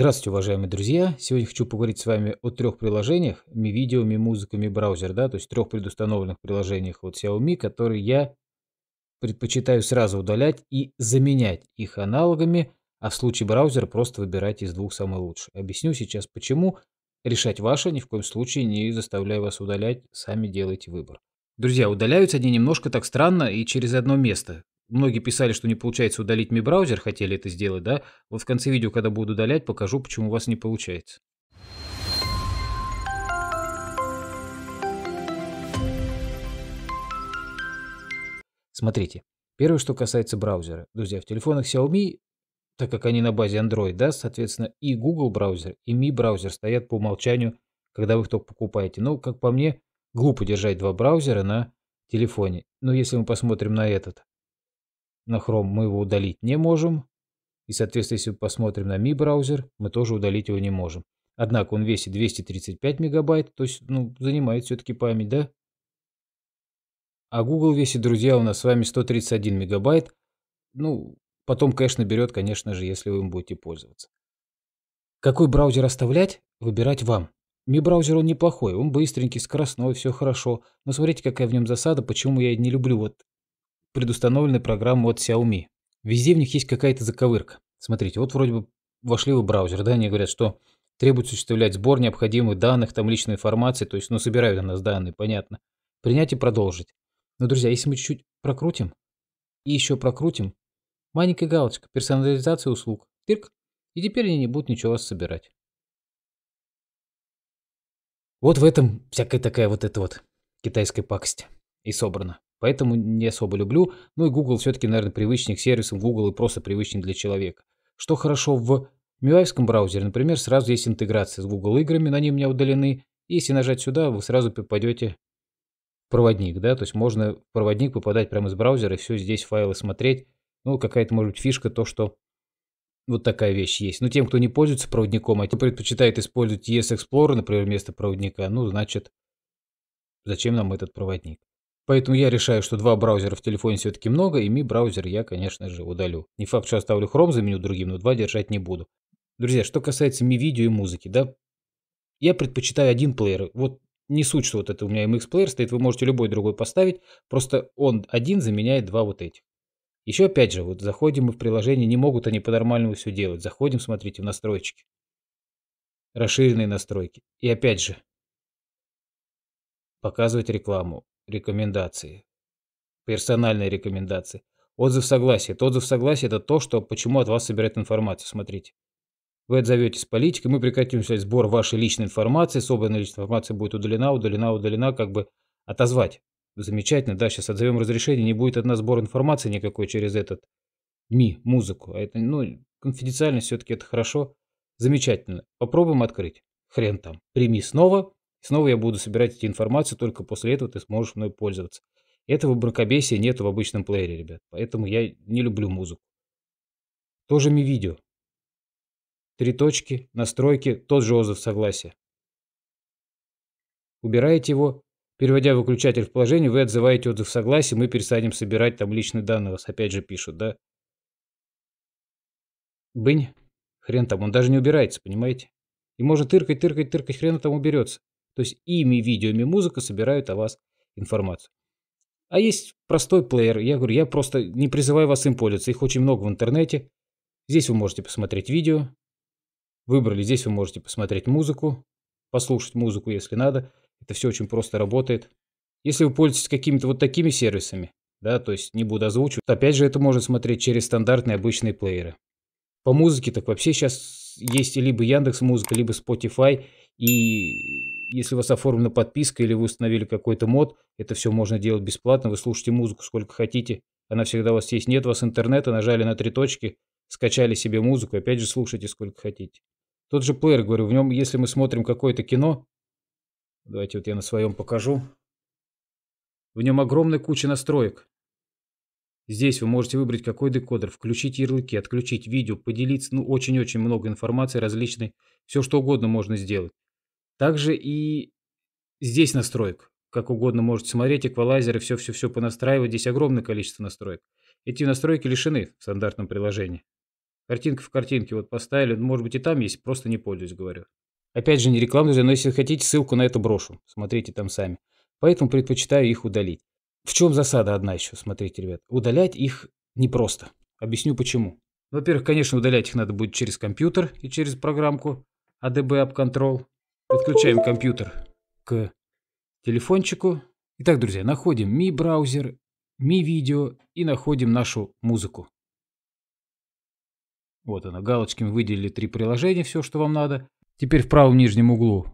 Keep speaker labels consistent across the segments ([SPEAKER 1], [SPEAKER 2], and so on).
[SPEAKER 1] Здравствуйте, уважаемые друзья! Сегодня хочу поговорить с вами о трех приложениях, ми видео, ми музыка, ми браузер, да, то есть трех предустановленных приложениях от Xiaomi, которые я предпочитаю сразу удалять и заменять их аналогами, а в случае браузера просто выбирать из двух самый лучший. Объясню сейчас почему. Решать ваше, ни в коем случае не заставляю вас удалять, сами делайте выбор. Друзья, удаляются они немножко так странно и через одно место многие писали, что не получается удалить Mi браузер, хотели это сделать, да? Вот в конце видео, когда буду удалять, покажу, почему у вас не получается. Смотрите, первое, что касается браузера. Друзья, в телефонах Xiaomi, так как они на базе Android, да, соответственно, и Google браузер, и Mi браузер стоят по умолчанию, когда вы их только покупаете. Но, как по мне, глупо держать два браузера на телефоне. Но если мы посмотрим на этот на Chrome мы его удалить не можем. И, соответственно, если посмотрим на Mi браузер, мы тоже удалить его не можем. Однако он весит 235 мегабайт, то есть ну, занимает все-таки память, да? А Google весит, друзья, у нас с вами 131 мегабайт. Ну, потом кэш наберет, конечно же, если вы им будете пользоваться. Какой браузер оставлять, выбирать вам. Mi браузер он неплохой, он быстренький, скоростной, все хорошо. Но смотрите, какая в нем засада, почему я не люблю вот предустановлены программу от Xiaomi. Везде в них есть какая-то заковырка. Смотрите, вот вроде бы вошли в браузер, да, они говорят, что требует осуществлять сбор необходимых данных, там личной информации, то есть, ну, собирают у нас данные, понятно. Принять и продолжить. Но, друзья, если мы чуть-чуть прокрутим и еще прокрутим, маленькая галочка, персонализация услуг, тырк, и теперь они не будут ничего вас собирать. Вот в этом всякая такая вот эта вот китайская пакость и собрана. Поэтому не особо люблю. Ну и Google все-таки, наверное, привычнее к сервисам Google и просто привычнее для человека. Что хорошо в мюайском браузере, например, сразу есть интеграция с Google играми, на ней у меня удалены. если нажать сюда, вы сразу попадете в проводник, да, то есть можно в проводник попадать прямо из браузера и все здесь файлы смотреть. Ну, какая-то, может быть, фишка то, что вот такая вещь есть. Но тем, кто не пользуется проводником, а кто предпочитает использовать ES Explorer, например, вместо проводника, ну, значит, зачем нам этот проводник? Поэтому я решаю, что два браузера в телефоне все-таки много, и Mi браузер я, конечно же, удалю. Не факт, что оставлю Chrome, заменю другим, но два держать не буду. Друзья, что касается Mi видео и музыки, да, я предпочитаю один плеер. Вот не суть, что вот это у меня MX плеер стоит, вы можете любой другой поставить, просто он один заменяет два вот этих. Еще опять же, вот заходим мы в приложение, не могут они по-нормальному все делать. Заходим, смотрите, в настройки. Расширенные настройки. И опять же, показывать рекламу рекомендации. Персональные рекомендации. Отзыв согласия. Это отзыв согласия – это то, что, почему от вас собирают информацию. Смотрите. Вы отзоветесь политикой, мы прекратим сбор вашей личной информации, собранная личная информация будет удалена, удалена, удалена, как бы отозвать. Замечательно, да, сейчас отзовем разрешение, не будет от нас сбор информации никакой через этот ми, музыку. А это, ну, конфиденциальность все-таки это хорошо, замечательно. Попробуем открыть. Хрен там. Прими снова, и снова я буду собирать эти информацию, только после этого ты сможешь мной пользоваться. Этого бракобесия нет в обычном плеере, ребят. Поэтому я не люблю музыку. Тоже ми видео. Три точки, настройки, тот же отзыв согласия. Убираете его, переводя выключатель в положение, вы отзываете отзыв согласия, мы перестанем собирать там личные данные, вас опять же пишут, да? Бынь, хрен там, он даже не убирается, понимаете? И можно тыркать, тыркать, тыркать, хрен там уберется. То есть ими видеоми музыка собирают о вас информацию. А есть простой плеер. Я говорю, я просто не призываю вас им пользоваться. Их очень много в интернете. Здесь вы можете посмотреть видео. Выбрали, здесь вы можете посмотреть музыку, послушать музыку, если надо. Это все очень просто работает. Если вы пользуетесь какими-то вот такими сервисами, да, то есть не буду озвучивать, то опять же это можно смотреть через стандартные обычные плееры. По музыке так вообще сейчас есть либо Яндекс Музыка, либо Spotify, и если у вас оформлена подписка или вы установили какой-то мод, это все можно делать бесплатно, вы слушаете музыку сколько хотите, она всегда у вас есть. Нет у вас интернета, нажали на три точки, скачали себе музыку, опять же слушайте сколько хотите. Тот же плеер, говорю, в нем, если мы смотрим какое-то кино, давайте вот я на своем покажу, в нем огромная куча настроек. Здесь вы можете выбрать какой декодер, включить ярлыки, отключить видео, поделиться, ну очень-очень много информации различной, все что угодно можно сделать. Также и здесь настроек. Как угодно можете смотреть, эквалайзеры, все-все-все понастраивать. Здесь огромное количество настроек. Эти настройки лишены в стандартном приложении. Картинка в картинке вот поставили. Ну, может быть и там есть, просто не пользуюсь, говорю. Опять же, не рекламный но если хотите, ссылку на это брошу. Смотрите там сами. Поэтому предпочитаю их удалить. В чем засада одна еще, смотрите, ребят. Удалять их непросто. Объясню почему. Во-первых, конечно, удалять их надо будет через компьютер и через программку ADB App Control. Подключаем компьютер к телефончику. Итак, друзья, находим Mi браузер, Mi видео и находим нашу музыку. Вот она, галочками выделили три приложения, все, что вам надо. Теперь в правом нижнем углу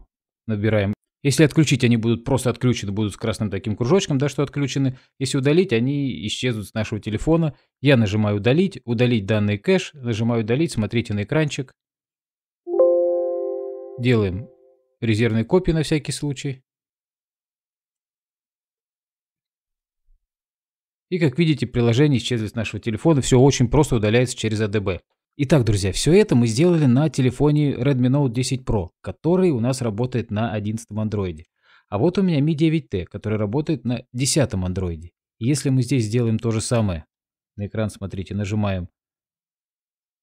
[SPEAKER 1] набираем. Если отключить, они будут просто отключены, будут с красным таким кружочком, да, что отключены. Если удалить, они исчезнут с нашего телефона. Я нажимаю «Удалить», «Удалить данный кэш», нажимаю «Удалить», смотрите на экранчик. Делаем резервной копии на всякий случай. И как видите, приложение исчезло с нашего телефона, все очень просто удаляется через АДБ. Итак, друзья, все это мы сделали на телефоне Redmi Note 10 Pro, который у нас работает на 11 Android. А вот у меня Mi 9T, который работает на 10 Android. если мы здесь сделаем то же самое, на экран смотрите, нажимаем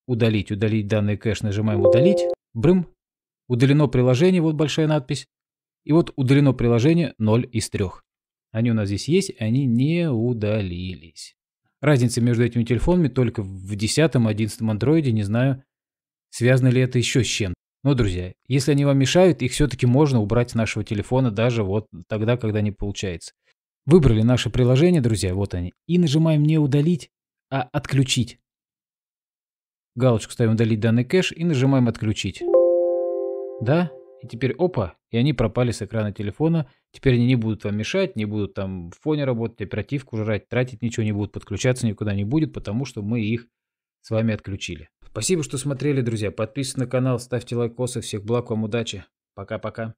[SPEAKER 1] удалить, удалить данный кэш, нажимаем удалить, брым, Удалено приложение, вот большая надпись. И вот удалено приложение 0 из 3. Они у нас здесь есть, они не удалились. Разница между этими телефонами только в 10-11 андроиде, не знаю, связано ли это еще с чем. Но, друзья, если они вам мешают, их все-таки можно убрать с нашего телефона даже вот тогда, когда не получается. Выбрали наше приложение, друзья, вот они, и нажимаем не удалить, а отключить. Галочку ставим удалить данный кэш и нажимаем отключить. Да, и теперь опа, и они пропали с экрана телефона. Теперь они не будут вам мешать, не будут там в фоне работать, оперативку жрать, тратить ничего не будут, подключаться никуда не будет, потому что мы их с вами отключили. Спасибо, что смотрели, друзья. Подписывайтесь на канал, ставьте лайкосы. Всех благ вам, удачи. Пока-пока.